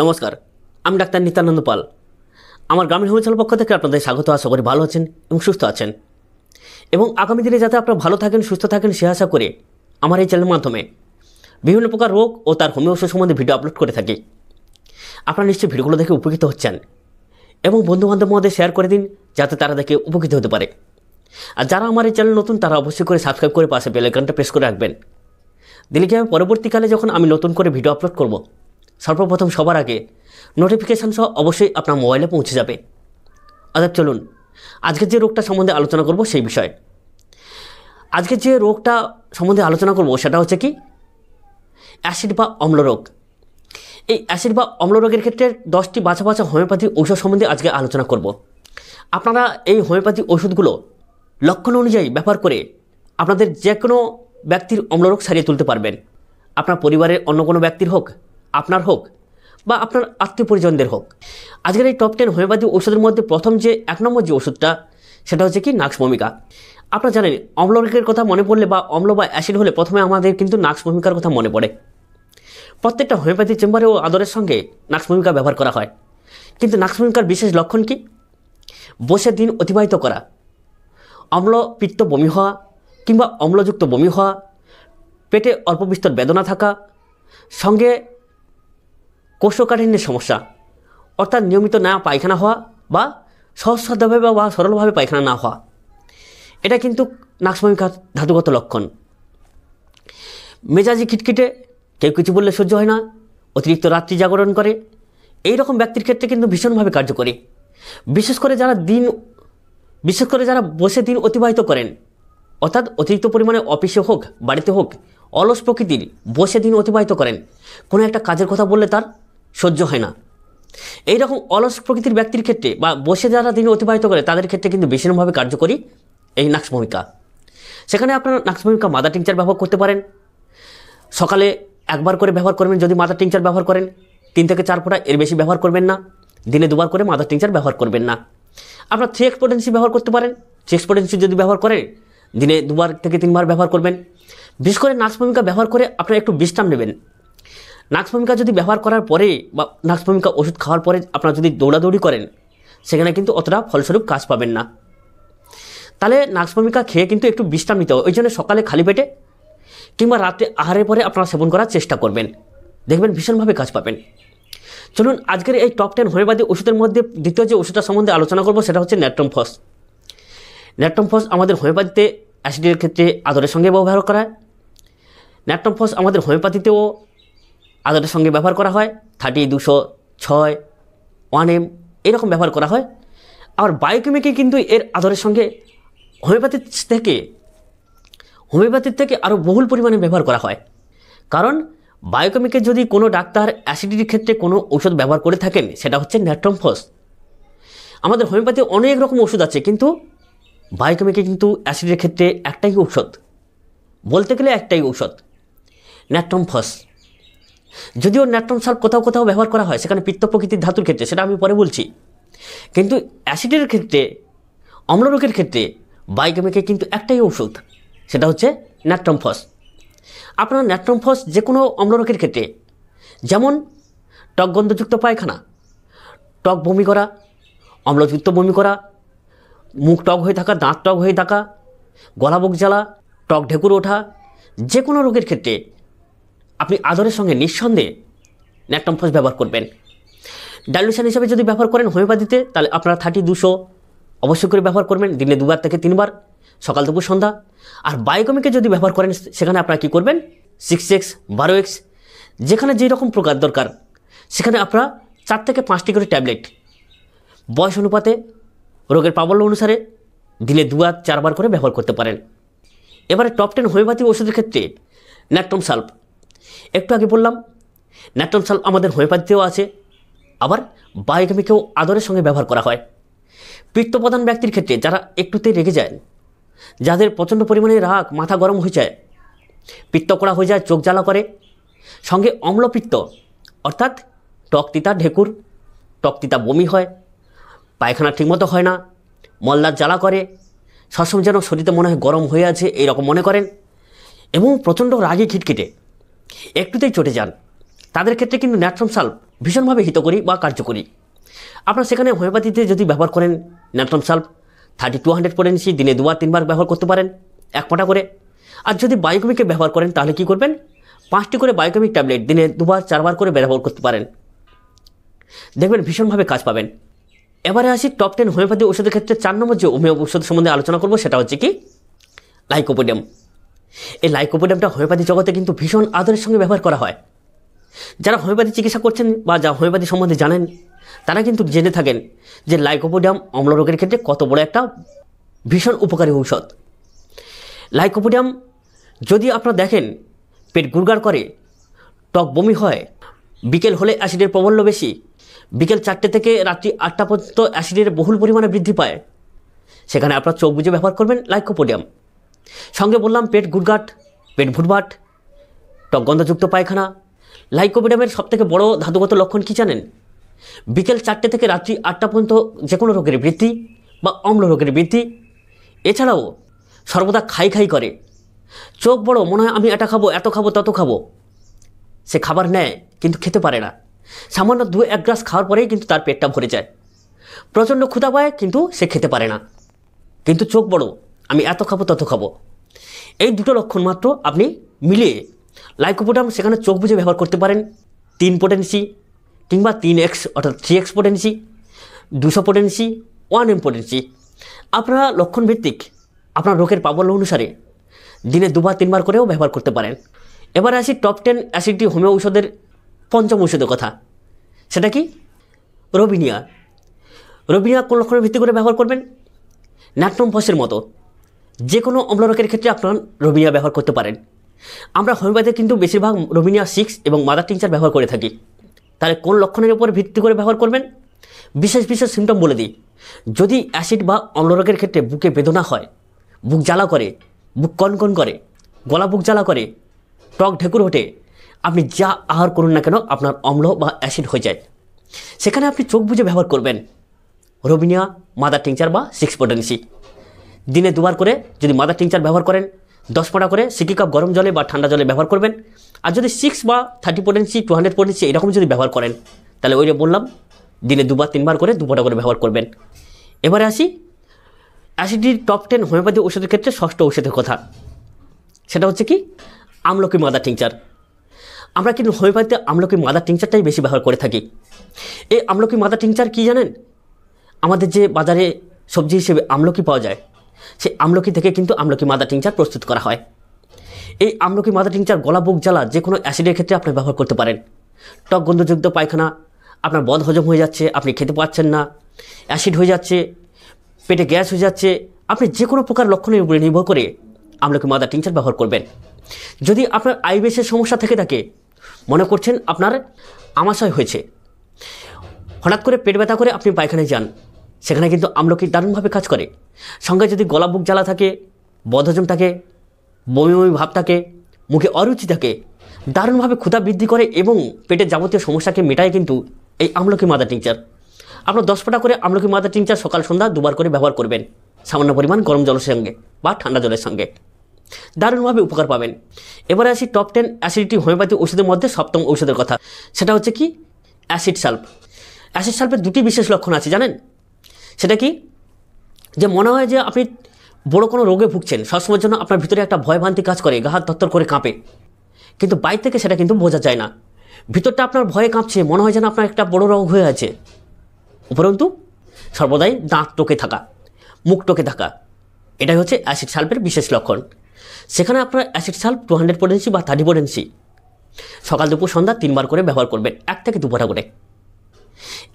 নমস্কার আমি ডাক্তার নিত্যানন্দ পাল আমার গ্রামীণ হোমিচাল পক্ষ থেকে আপনাদের স্বাগত আশা করি ভালো আছেন এবং সুস্থ আছেন এবং আগামী দিনে যাতে আপনারা ভালো থাকেন সুস্থ থাকেন সে আশা করে আমার এই চ্যানেলের মাধ্যমে বিভিন্ন প্রকার রোগ ও তার হোমিও ওষুধ সম্বন্ধে ভিডিও আপলোড করে থাকি আপনারা নিশ্চয়ই ভিডিওগুলো দেখে উপকৃত হচ্ছেন এবং বন্ধুবান্ধব মধ্যে শেয়ার করে দিন যাতে তারা দেখে উপকৃত হতে পারে আর যারা আমার এই চ্যানেল নতুন তারা অবশ্যই করে সাবস্ক্রাইব করে পাশে বেলাইকানটা প্রেস করে রাখবেন দিলে কি পরবর্তীকালে যখন আমি নতুন করে ভিডিও আপলোড করব সর্বপ্রথম সবার আগে নোটিফিকেশান সহ অবশ্যই আপনার মোবাইলে পৌঁছে যাবে অর্থাৎ চলুন আজকে যে রোগটা সম্বন্ধে আলোচনা করব সেই বিষয়ে আজকে যে রোগটা সম্বন্ধে আলোচনা করব সেটা হচ্ছে কি অ্যাসিড বা অম্ল রোগ এই অ্যাসিড বা অম্ল রোগের ক্ষেত্রে দশটি বাছা বাছা হোমিওপ্যাথি ঔষধ সম্বন্ধে আজকে আলোচনা করব আপনারা এই হোমিওপ্যাথি ওষুধগুলো লক্ষণ অনুযায়ী ব্যবহার করে আপনাদের যে কোনো ব্যক্তির অম্লরোগ সারিয়ে তুলতে পারবেন আপনার পরিবারের অন্য কোনো ব্যক্তির হোক আপনার হোক বা আপনার আত্মীয় পরিজনদের হোক আজকের এই টপ টেন হোমিওপ্যাথি ওষুধের মধ্যে প্রথম যে এক নম্বর যে ওষুধটা সেটা হচ্ছে কি নাক্সমমিকা আপনারা জানেন অম্লকের কথা মনে পড়লে বা অম্ল বা অ্যাসিড হলে প্রথমে আমাদের কিন্তু নাক্সমমিকার কথা মনে পড়ে প্রত্যেকটা হোমিওপ্যাথি চেম্বারে ও আদরের সঙ্গে নাক্সমমিকা ব্যবহার করা হয় কিন্তু নাক্সমমিকার বিশেষ লক্ষণ কি বসে দিন অতিবাহিত করা অম্লপিত্ত বমি হওয়া কিংবা অম্লযুক্ত বমি হওয়া পেটে অল্প বিস্তর বেদনা থাকা সঙ্গে কোষ্ঠকাঠিন্যের সমস্যা অর্থাৎ নিয়মিত না পায়খানা হওয়া বা সহজসাধ্যভাবে বা সরলভাবে পায়খানা না হওয়া এটা কিন্তু নাকসমামী ধাতুগত লক্ষণ মেজাজি খিটখিটে কেউ কিছু বললে সহ্য হয় না অতিরিক্ত রাত্রি জাগরণ করে এই রকম ব্যক্তির ক্ষেত্রে কিন্তু ভীষণভাবে কার্যকরী বিশেষ করে যারা দিন বিশেষ করে যারা বসে দিন অতিবাহিত করেন অর্থাৎ অতিরিক্ত পরিমাণে অফিসে হোক বাড়িতে হোক অলস প্রকৃতির বসে দিন অতিবাহিত করেন কোনো একটা কাজের কথা বললে তার সহ্য হয় না এই রকম অলস প্রকৃতির ব্যক্তির ক্ষেত্রে বা বসে যারা দিন অতিবাহিত করে তাদের ক্ষেত্রে কিন্তু বেশিরভাবে কার্যকরী এই নাক্স ভূমিকা সেখানে আপনারা নাক্স ভূমিকা মাদার টিংচার ব্যবহার করতে পারেন সকালে একবার করে ব্যবহার করবেন যদি মাদার টিংচার ব্যবহার করেন তিন থেকে চার ফোটা এর বেশি ব্যবহার করবেন না দিনে দুবার করে মাদার টিংচার ব্যবহার করবেন না আপনারা থ্রি এক্সপোর্টেন্সি ব্যবহার করতে পারেন থ্রি এক্সপোর্টেন্সি যদি ব্যবহার করেন দিনে দুবার থেকে তিনবার ব্যবহার করবেন বিশেষ করে নাক্স ভূমিকা ব্যবহার করে আপনারা একটু বিশ্রাম নেবেন নাক্স ভূমিকা যদি ব্যবহার করার পরে বা নাক্স ভূমিকা ওষুধ খাওয়ার পরে আপনারা যদি দৌড়াদৌড়ি করেন সেখানে কিন্তু অতটা ফলস্বরূপ কাজ পাবেন না তাহলে নাক্স ভূমিকা খেয়ে কিন্তু একটু বিশ্রাম নিতে হবে ওই জন্য সকালে খালি পেটে কিংবা রাতে আহারের পরে আপনারা সেবন করার চেষ্টা করবেন দেখবেন ভীষণভাবে কাজ পাবেন চলুন আজকের এই টপ টেন হোমিওপ্যাথি ওষুধের মধ্যে দ্বিতীয় যে ওষুধটা সম্বন্ধে আলোচনা করব সেটা হচ্ছে ন্যাট্রমফস ন্যাট্রমফস আমাদের হোমিওপ্যাথিতে অ্যাসিডের ক্ষেত্রে আদরের সঙ্গে ব্যবহার করা হয় ন্যাট্রমফস আমাদের হোমিওপ্যাথিতেও আদরের সঙ্গে ব্যবহার করা হয় থার্টি দুশো ছয় ওয়ান এম এরকম ব্যবহার করা হয় আবার বায়োকেমিকে কিন্তু এর আদরের সঙ্গে হোমিওপ্যাথি থেকে হোমিওপ্যাথির থেকে আরও বহুল পরিমাণে ব্যবহার করা হয় কারণ বায়োকেমিকে যদি কোনো ডাক্তার অ্যাসিডিটির ক্ষেত্রে কোনো ওষুধ ব্যবহার করে থাকেন সেটা হচ্ছে ন্যাট্রমফস আমাদের হোমিওপ্যাথি অনেক রকম ওষুধ আছে কিন্তু বায়োকেমিকে কিন্তু অ্যাসিডের ক্ষেত্রে একটাই ঔষধ বলতে গেলে একটাই ঔষধ ন্যাট্রমফস যদিও ন্যাট্রন সাল কোথাও কোথাও ব্যবহার করা হয় সেখানে পিত্ত প্রকৃতির ধাতুর ক্ষেত্রে সেটা আমি পরে বলছি কিন্তু অ্যাসিডের ক্ষেত্রে অম্লরোগের ক্ষেত্রে বাইকেমিকে কিন্তু একটাই ওষুধ সেটা হচ্ছে ন্যাট্রমফস আপনার ন্যাট্রমফস যে কোনো অম্লরোগের ক্ষেত্রে যেমন টক গন্ধযুক্ত পায়খানা টক বমি করা অম্লযুক্ত বমি করা মুখ টক হয়ে থাকা দাঁত টক হয়ে থাকা গলা বুক জ্বালা টক ঢেকুর ওঠা যে কোনো রোগের ক্ষেত্রে আপনি আদরের সঙ্গে নিঃসন্দেহে ন্যাকটমফস ব্যবহার করবেন ডাইলুশন হিসাবে যদি ব্যবহার করেন হোমিওপ্যাথিতে তাহলে আপনারা থার্টি দুশো অবশ্যই করে ব্যবহার করবেন দিনে দুবার থেকে তিনবার সকাল দুপুর সন্ধ্যা আর বায়োকমিকে যদি ব্যবহার করেন সেখানে আপনারা কী করবেন সিক্স এক্স বারো এক্স যেখানে যেই রকম প্রকার দরকার সেখানে আপনারা চার থেকে পাঁচটি করে ট্যাবলেট বয়স অনুপাতে রোগের প্রাবল্য অনুসারে দিনে দুবার চারবার করে ব্যবহার করতে পারেন এবারে টপ টেন হোমিওপ্যাথি ওষুধের ক্ষেত্রে ন্যাকটম সাল্প একটু আগে বললাম সাল আমাদের হোমিওপ্যাথিতেও আছে আবার বায়োকেমিকেও আদরের সঙ্গে ব্যবহার করা হয় পিত্তপ্রধান ব্যক্তির ক্ষেত্রে যারা একটুতেই রেগে যায় যাদের প্রচণ্ড পরিমাণে রাগ মাথা গরম হয়ে যায় পিত্ত করা হয়ে যায় চোখ জ্বালা করে সঙ্গে অম্লপিত্ত অর্থাৎ টকতিতা ঢেকুর টকতিতা বমি হয় পায়খানা ঠিকমতো হয় না মল্লার জ্বালা করে সবসময় যেন শরীরে মনে হয় গরম হয়ে আছে এইরকম মনে করেন এবং প্রচণ্ড রাগে খিটখিটে একটুতেই চটে যান তাদের ক্ষেত্রে কিন্তু ন্যাট্রম সাল্প ভীষণভাবে হিতকরী বা কার্যকরী আপনারা সেখানে হোমিওপ্যাথিতে যদি ব্যবহার করেন natrum sulph thirty two hundred করে দিনে দুবার তিনবার ব্যবহার করতে পারেন এক ফোঁটা করে আর যদি বায়োকেমিকে ব্যবহার করেন তাহলে কি করবেন পাঁচটি করে বায়োকেমিক ট্যাবলেট দিনে দুবার চারবার করে ব্যবহার করতে পারেন দেখবেন ভীষণভাবে কাজ পাবেন এবারে আসি টপ টেন হোমিওপ্যাথি ওষুধের ক্ষেত্রে চার নম্বর যে হোমিও ওষুধ সম্বন্ধে আলোচনা করবো সেটা হচ্ছে কি লাইকোপোডিয়াম এই লাইকোপোডিয়ামটা হোমিওপ্যাথি জগতে কিন্তু ভীষণ আদরের সঙ্গে ব্যবহার করা হয় যারা হোমিওপ্যাথি চিকিৎসা করছেন বা যা হোমিওপ্যাথি সম্বন্ধে জানেন তারা কিন্তু জেনে থাকেন যে লাইকোপোডিয়াম অম্ল রোগের ক্ষেত্রে কত বড় একটা ভীষণ উপকারী ঔষধ লাইকোপোডিয়াম যদি আপনারা দেখেন পেট গুড়গাড় করে টক বমি হয় বিকেল হলে অ্যাসিডের প্রবল্য বেশি বিকেল চারটে থেকে রাত্রি আটটা পর্যন্ত অ্যাসিডের বহুল পরিমাণে বৃদ্ধি পায় সেখানে আপনার চোখ বুঝে ব্যবহার করবেন লাইকোপোডিয়াম সঙ্গে বললাম পেট গুটগাট পেট ভুটভাট টকগন্ধযুক্ত পায়খানা লাইকোভিডামের সবথেকে বড় ধাতুগত লক্ষণ কী জানেন বিকেল চারটে থেকে রাত্রি আটটা পর্যন্ত যে কোনো রোগের বৃদ্ধি বা অম্ল রোগের বৃদ্ধি এছাড়াও সর্বদা খাই খাই করে চোখ বড় মনে হয় আমি এটা খাবো এত খাবো তত খাবো সে খাবার নেয় কিন্তু খেতে পারে না সামান্য দু এক গ্লাস খাওয়ার পরেই কিন্তু তার পেটটা ভরে যায় প্রচণ্ড ক্ষুধা পায় কিন্তু সে খেতে পারে না কিন্তু চোখ বড় আমি এত খাবো তত খাবো এই দুটো লক্ষণ মাত্র আপনি মিলিয়ে লাইকোপোটাম সেখানে চোখ বুঝে ব্যবহার করতে পারেন তিন পোটেন্সি কিংবা তিন এক্স অর্থাৎ থ্রি এক্স পোটেন্সি দুশো পোটেন্সি ওয়ান এম পোটেন্সি আপনারা লক্ষণভিত্তিক আপনার রোগের পাবল অনুসারে দিনে দুবার তিনবার করেও ব্যবহার করতে পারেন এবার আসি টপ টেন অ্যাসিডটি হোমিও ঔষধের পঞ্চম ঔষধের কথা সেটা কি রবিনিয়া রবিনিয়া কোন লক্ষণের ভিত্তি করে ব্যবহার করবেন ন্যাটনম ফসের মতো যে কোনো অম্লরকের ক্ষেত্রে আপনার রোবিনিয়া ব্যবহার করতে পারেন আমরা হোমিওপ্যাথি কিন্তু বেশিরভাগ রোবিনিয়া সিক্স এবং মাদার টিংচার ব্যবহার করে থাকি তাহলে কোন লক্ষণের উপর ভিত্তি করে ব্যবহার করবেন বিশেষ বিশেষ সিমটম বলে দিই যদি অ্যাসিড বা অম্লরোগের ক্ষেত্রে বুকে বেদনা হয় বুক জ্বালা করে বুক কনকন করে গলা বুক জ্বালা করে টক ঢেকুর ওঠে আপনি যা আহার করুন না কেন আপনার অম্ল বা অ্যাসিড হয়ে যায় সেখানে আপনি চোখ বুঝে ব্যবহার করবেন রোমিনিয়া মাদার টিংচার বা সিক্স পটেন্সি দিনে দুবার করে যদি মাদার টিংচার ব্যবহার করেন দশ ফোঁটা করে সিকি কাপ গরম জলে বা ঠান্ডা জলে ব্যবহার করবেন আর যদি সিক্স বা thirty potency two hundred potency এরকম যদি ব্যবহার করেন তাহলে ওইটা বললাম দিনে দুবার তিনবার করে দু ফোঁটা করে ব্যবহার করবেন এবারে আসি অ্যাসিডির টপ টেন হোমিওপ্যাথি ওষুধের ক্ষেত্রে ষষ্ঠ ওষুধের কথা সেটা হচ্ছে কি আমলকি মাদার টিংচার আমরা কিন্তু হোমিওপ্যাথিতে আমলকি মাদার টিংচারটাই বেশি ব্যবহার করে থাকি এই আমলকি মাদার টিংচার কি জানেন আমাদের যে বাজারে সবজি হিসেবে আমলকি পাওয়া যায় সেই আমলকি থেকে কিন্তু আমলকি মাদা টিংচার প্রস্তুত করা হয় এই আমলকি মাদা টিংচার গলা বুক জ্বালা যে কোনো অ্যাসিডের ক্ষেত্রে আপনি ব্যবহার করতে পারেন টক গন্ধযুক্ত পায়খানা আপনার বদ হজম হয়ে যাচ্ছে আপনি খেতে পাচ্ছেন না অ্যাসিড হয়ে যাচ্ছে পেটে গ্যাস হয়ে যাচ্ছে আপনি যে কোনো প্রকার লক্ষণের উপরে নির্ভর করে আমলকি মাদা টিংচার ব্যবহার করবেন যদি আপনার আইবিএসের সমস্যা থেকে থাকে মনে করছেন আপনার আমাশয় হয়েছে হঠাৎ করে পেট ব্যথা করে আপনি পায়খানায় যান সেখানে কিন্তু আমলকি দারুণভাবে কাজ করে সঙ্গে যদি গলাবুক জ্বালা থাকে বদহজম থাকে বমি বমি ভাব থাকে মুখে অরুচি থাকে দারুণভাবে ক্ষুধা বৃদ্ধি করে এবং পেটের যাবতীয় সমস্যাকে মেটায় কিন্তু এই আমলকি মাদার টিংচার আপনার দশ ফোটা করে আমলকি মাদার টিংচার সকাল সন্ধ্যা দুবার করে ব্যবহার করবেন সামান্য পরিমাণ গরম জলের সঙ্গে বা ঠান্ডা জলের সঙ্গে দারুণভাবে উপকার পাবেন এবারে আসি টপ টেন অ্যাসিডিটি হোমিওপ্যাথি ওষুধের মধ্যে সপ্তম ঔষধের কথা সেটা হচ্ছে কি অ্যাসিড সাল্প অ্যাসিড সাল্পের দুটি বিশেষ লক্ষণ আছে জানেন সেটা কি যে মনে হয় যে আপনি বড় কোনো রোগে ভুগছেন সবসময়ের জন্য আপনার ভিতরে একটা ভয়ভান্তি কাজ করে গাহাত দত্তর করে কাঁপে কিন্তু বাইর থেকে সেটা কিন্তু বোঝা যায় না ভিতরটা আপনার ভয়ে কাঁপছে মনে হয় যেন আপনার একটা বড় রোগ হয়ে আছে উপরন্তু সর্বদাই দাঁত টোকে থাকা মুখ টোকে থাকা এটাই হচ্ছে অ্যাসিড সাল্পের বিশেষ লক্ষণ সেখানে আপনার acid sulph two hundred potency বা থার্টি পোটেন্সি সকাল দুপুর সন্ধ্যা তিনবার করে ব্যবহার করবেন এক থেকে দুপুরা করে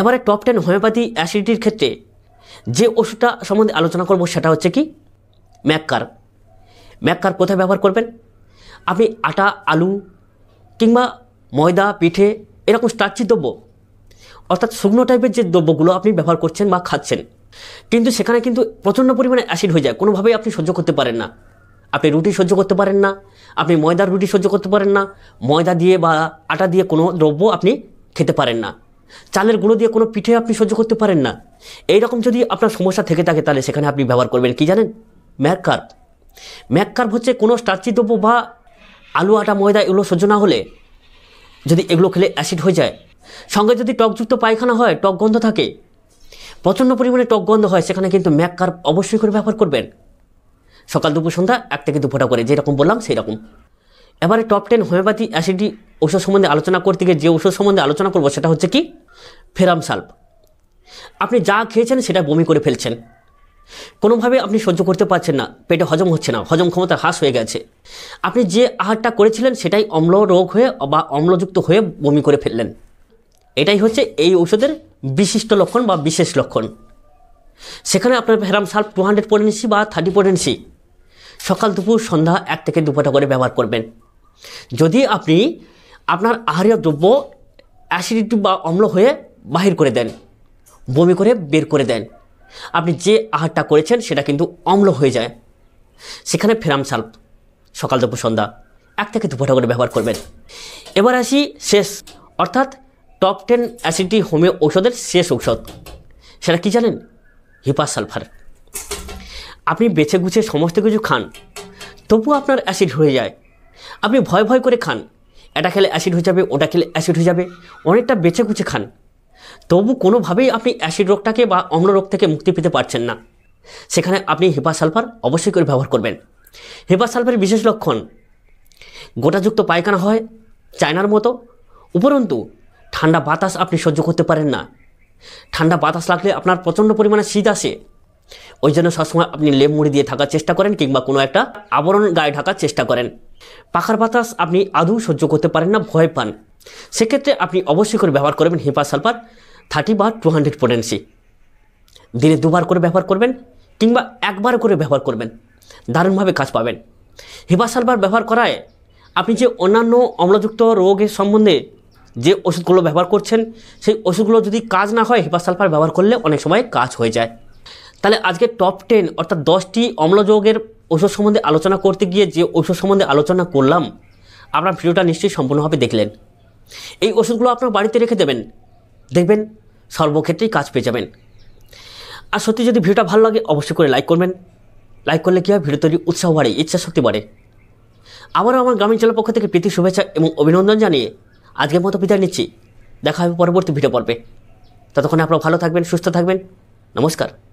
এবারে টপ টেন হোমিওপ্যাথি অ্যাসিডিটির ক্ষেত্রে যে ওষুধটা সম্বন্ধে আলোচনা করব সেটা হচ্ছে কি ম্যাককার ম্যাককার কোথায় ব্যবহার করবেন আপনি আটা আলু কিংবা ময়দা পিঠে এরকম স্টার্চি দ্রব্য অর্থাৎ শুকনো টাইপের যে দ্রব্যগুলো আপনি ব্যবহার করছেন বা খাচ্ছেন কিন্তু সেখানে কিন্তু প্রচণ্ড পরিমাণে অ্যাসিড হয়ে যায় কোনোভাবেই আপনি সহ্য করতে পারেন না আপনি রুটি সহ্য করতে পারেন না আপনি ময়দার রুটি সহ্য করতে পারেন না ময়দা দিয়ে বা আটা দিয়ে কোনো দ্রব্য আপনি খেতে পারেন না চালের গুঁড়ো দিয়ে কোনো পিঠে আপনি সহ্য করতে পারেন না এই রকম যদি আপনার সমস্যা থেকে থাকে তাহলে সেখানে আপনি ব্যবহার করবেন কি জানেন ম্যাককার্প ম্যাককার্প হচ্ছে কোনো স্টার্চি দ্রব্য বা আলু আটা ময়দা এগুলো সহ্য না হলে যদি এগুলো খেলে অ্যাসিড হয়ে যায় সঙ্গে যদি টকযুক্ত পায়খানা হয় টক গন্ধ থাকে প্রচণ্ড পরিমাণে টক গন্ধ হয় সেখানে কিন্তু ম্যাককার অবশ্যই করে ব্যবহার করবেন সকাল দুপুর সন্ধ্যা এক থেকে দুপুরটা করে যেরকম বললাম সেই রকম এবারে টপ টেন হোমিওপ্যাথি অ্যাসিডি ওষুধ সম্বন্ধে আলোচনা করতে গিয়ে যে ওষুধ সম্বন্ধে আলোচনা করবো সেটা হচ্ছে কি ফেরাম সাল্প আপনি যা খেয়েছেন সেটা বমি করে ফেলছেন কোনোভাবে আপনি সহ্য করতে পারছেন না পেটে হজম হচ্ছে না হজম ক্ষমতা হ্রাস হয়ে গেছে আপনি যে আহারটা করেছিলেন সেটাই অম্ল রোগ হয়ে বা অম্লযুক্ত হয়ে বমি করে ফেললেন এটাই হচ্ছে এই ঔষধের বিশিষ্ট লক্ষণ বা বিশেষ লক্ষণ সেখানে আপনার ferrum sulph two hundred potency বা থার্টি পোটেন্সি সকাল দুপুর সন্ধ্যা এক থেকে দুপাটা করে ব্যবহার করবেন যদি আপনি আপনার আহারীয় দ্রব্য অ্যাসিডিটি বা অম্ল হয়ে বাহির করে দেন বমি করে বের করে দেন আপনি যে আহারটা করেছেন সেটা কিন্তু অম্ল হয়ে যায় সেখানে ফেরাম সাল্প সকাল দুপুর সন্ধ্যা এক থেকে দু করে ব্যবহার করবেন এবার আসি শেষ অর্থাৎ টপ টেন অ্যাসিডিটি হোমিও ঔষধের শেষ ঔষধ সেটা কি জানেন হিপা সালফার আপনি বেছে গুছে সমস্ত কিছু খান তবু আপনার অ্যাসিড হয়ে যায় আপনি ভয় ভয় করে খান এটা খেলে অ্যাসিড হয়ে যাবে ওটা খেলে অ্যাসিড হয়ে যাবে অনেকটা বেছে কুচে খান তবু কোনোভাবেই আপনি অ্যাসিড রোগটাকে বা অম্ল রোগ থেকে মুক্তি পেতে পারছেন না সেখানে আপনি হেপা সালফার অবশ্যই করে ব্যবহার করবেন হেপা সালফারের বিশেষ লক্ষণ গোটাযুক্ত পায়খানা হয় চায়নার মতো উপরন্তু ঠান্ডা বাতাস আপনি সহ্য করতে পারেন না ঠান্ডা বাতাস লাগলে আপনার প্রচণ্ড পরিমাণে শীত আসে ওই জন্য সবসময় আপনি লেপ মুড়ি দিয়ে থাকার চেষ্টা করেন কিংবা কোনো একটা আবরণ গায়ে ঢাকার চেষ্টা করেন পাখার বাতাস আপনি আদৌ সহ্য করতে পারেন না ভয় পান সেক্ষেত্রে আপনি অবশ্যই করে ব্যবহার করবেন হেপা সালফার থার্টি বা টু হান্ড্রেড পোটেন্সি দিনে দুবার করে ব্যবহার করবেন কিংবা একবার করে ব্যবহার করবেন দারুণভাবে কাজ পাবেন হেপা সালফার ব্যবহার করায় আপনি যে অন্যান্য অম্লযুক্ত রোগের সম্বন্ধে যে ওষুধগুলো ব্যবহার করছেন সেই ওষুধগুলো যদি কাজ না হয় হেপা সালফার ব্যবহার করলে অনেক সময় কাজ হয়ে যায় তাহলে আজকে টপ টেন অর্থাৎ দশটি অম্লযোগের ওষুধ সম্বন্ধে আলোচনা করতে গিয়ে যে ওষুধ সম্বন্ধে আলোচনা করলাম আপনার ভিডিওটা নিশ্চয়ই সম্পূর্ণভাবে দেখলেন এই ওষুধগুলো আপনার বাড়িতে রেখে দেবেন দেখবেন সর্বক্ষেত্রেই কাজ পেয়ে যাবেন আর সত্যি যদি ভিডিওটা ভালো লাগে অবশ্যই করে লাইক করবেন লাইক করলে কী হয় ভিডিও তৈরি উৎসাহ বাড়ে ইচ্ছা শক্তি বাড়ে আবারও আমার গ্রামীণ জেলার পক্ষ থেকে প্রীতি শুভেচ্ছা এবং অভিনন্দন জানিয়ে আজকের মতো বিদায় নিচ্ছি দেখা হবে পরবর্তী ভিডিও পর্বে ততক্ষণে আপনারা ভালো থাকবেন সুস্থ থাকবেন নমস্কার